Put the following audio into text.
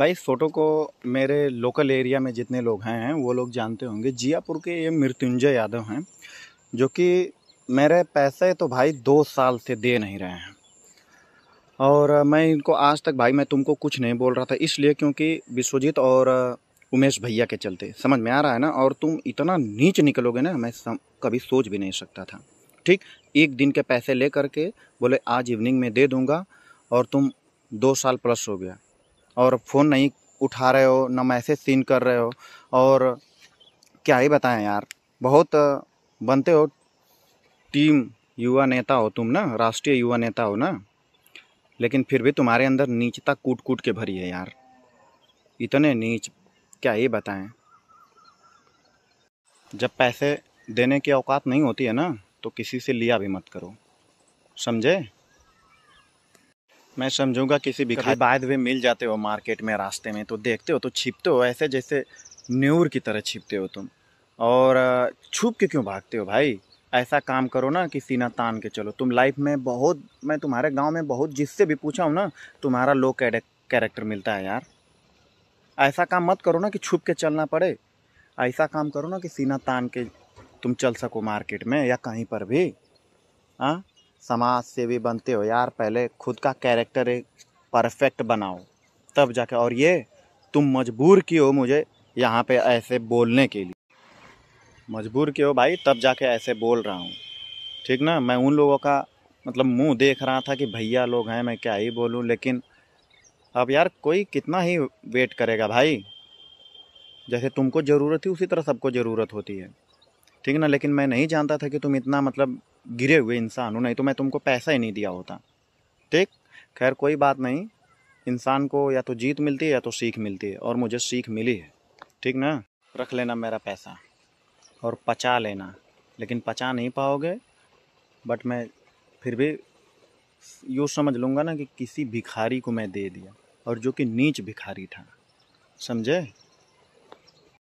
भाई इस फ़ोटो को मेरे लोकल एरिया में जितने लोग हैं वो लोग जानते होंगे जियापुर के ये मृत्युंजय यादव हैं जो कि मेरे पैसे तो भाई दो साल से दे नहीं रहे हैं और मैं इनको आज तक भाई मैं तुमको कुछ नहीं बोल रहा था इसलिए क्योंकि विश्वजीत और उमेश भैया के चलते समझ में आ रहा है ना और तुम इतना नीच निकलोगे ना मैं सम, कभी सोच भी नहीं सकता था ठीक एक दिन के पैसे ले करके बोले आज इवनिंग में दे दूँगा और तुम दो साल प्लस हो गया और फ़ोन नहीं उठा रहे हो ना मैसेज सीन कर रहे हो और क्या ही बताएं यार बहुत बनते हो टीम युवा नेता हो तुम ना राष्ट्रीय युवा नेता हो ना लेकिन फिर भी तुम्हारे अंदर नीचता कूट कूट के भरी है यार इतने नीच क्या ही बताएं जब पैसे देने की औकात नहीं होती है ना तो किसी से लिया भी मत करो समझे मैं समझूंगा किसी भी बाद में मिल जाते हो मार्केट में रास्ते में तो देखते हो तो छिपते हो ऐसे जैसे न्यूर की तरह छिपते हो तुम और छुप के क्यों भागते हो भाई ऐसा काम करो ना कि सीना तान के चलो तुम लाइफ में बहुत मैं तुम्हारे गांव में बहुत जिससे भी पूछा हूँ ना तुम्हारा लो कैरेक्टर मिलता है यार ऐसा काम मत करो ना कि छुप के चलना पड़े ऐसा काम करो ना कि सीना तान के तुम चल सको मार्केट में या कहीं पर भी हाँ समाज सेवी बनते हो यार पहले खुद का कैरेक्टर एक परफेक्ट बनाओ तब जाके और ये तुम मजबूर की हो मुझे यहाँ पे ऐसे बोलने के लिए मजबूर की हो भाई तब जाके ऐसे बोल रहा हूँ ठीक ना मैं उन लोगों का मतलब मुंह देख रहा था कि भैया लोग हैं मैं क्या ही बोलूँ लेकिन अब यार कोई कितना ही वेट करेगा भाई जैसे तुमको ज़रूरत थी उसी तरह सबको ज़रूरत होती है ठीक ना लेकिन मैं नहीं जानता था कि तुम इतना मतलब गिरे हुए इंसान हो नहीं तो मैं तुमको पैसा ही नहीं दिया होता ठीक खैर कोई बात नहीं इंसान को या तो जीत मिलती है या तो सीख मिलती है और मुझे सीख मिली है ठीक ना रख लेना मेरा पैसा और पचा लेना लेकिन पचा नहीं पाओगे बट मैं फिर भी यूँ समझ लूँगा ना कि किसी भिखारी को मैं दे दिया और जो कि नीच भिखारी था समझे